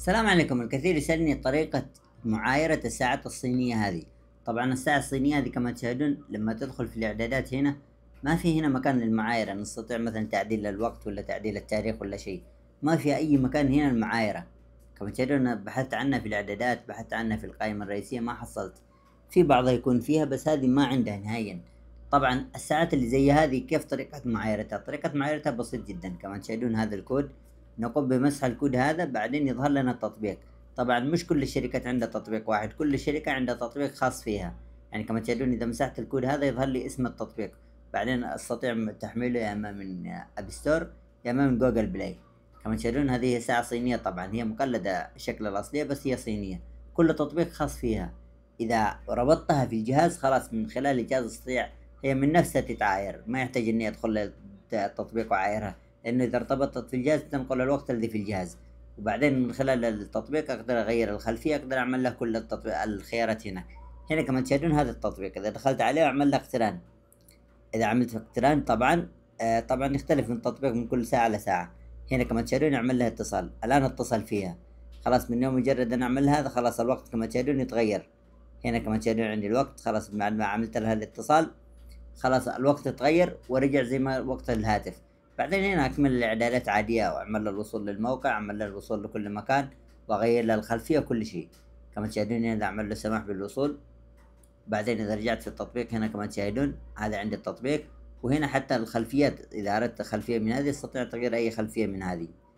السلام عليكم الكثير يسألني طريقة معايرة الساعات الصينية هذه طبعا الساعة الصينية هذه كما تشاهدون لما تدخل في الإعدادات هنا ما في هنا مكان للمعايرة نستطيع مثلا تعديل الوقت ولا تعديل التاريخ ولا شيء ما في أي مكان هنا المعايرة كما تشاهدون بحثت عنها في الإعدادات بحثت عنها في القائمة الرئيسية ما حصلت في بعضها يكون فيها بس هذه ما عندها نهائيا طبعا الساعات اللي زي هذه كيف طريقة معايرتها طريقة معايرتها بسيط جدا كما تشاهدون هذا الكود نقوم بمسح الكود هذا بعدين يظهر لنا التطبيق طبعا مش كل الشركات عندها تطبيق واحد كل شركة عندها تطبيق خاص فيها يعني كما تشاهدون إذا مسحت الكود هذا يظهر لي اسم التطبيق بعدين أستطيع تحميله يا إما من أب ستور يا إما من جوجل بلاي كما تشاهدون هذه ساعة صينية طبعا هي مقلدة الشكل الأصلية بس هي صينية كل تطبيق خاص فيها إذا ربطتها في الجهاز خلاص من خلال الجهاز استطيع هي من نفسها تتعاير ما يحتاج إني أدخل التطبيق وعايرها انه اذا ارتبطت في الجهاز تنقل الوقت الذي في الجهاز وبعدين من خلال التطبيق اقدر اغير الخلفيه اقدر اعمل له كل التطبيق الخيارات هنا هنا كما تشاهدون هذا التطبيق اذا دخلت عليه وعمل له اقتران اذا عملت اقتران طبعا آه طبعا يختلف من تطبيق من كل ساعه لساعه هنا كما تشاهدون اعمل له اتصال الان اتصل فيها خلاص من يوم مجرد انا اعمل هذا خلاص الوقت كما تشاهدون يتغير هنا كما تشاهدون عندي الوقت خلاص بعد ما عملت لها الاتصال خلاص الوقت تغير ورجع زي ما وقت الهاتف بعدين هنا اكمل الاعدادات عاديه واعمل له الوصول للموقع اعمل له الوصول لكل مكان واغير له الخلفيه وكل شيء كما تشاهدون هنا اعمل له سماح بالوصول بعدين اذا رجعت في التطبيق هنا كما تشاهدون هذا عندي التطبيق وهنا حتى الخلفيات اذا اردت خلفيه من هذه استطيع تغيير اي خلفيه من هذه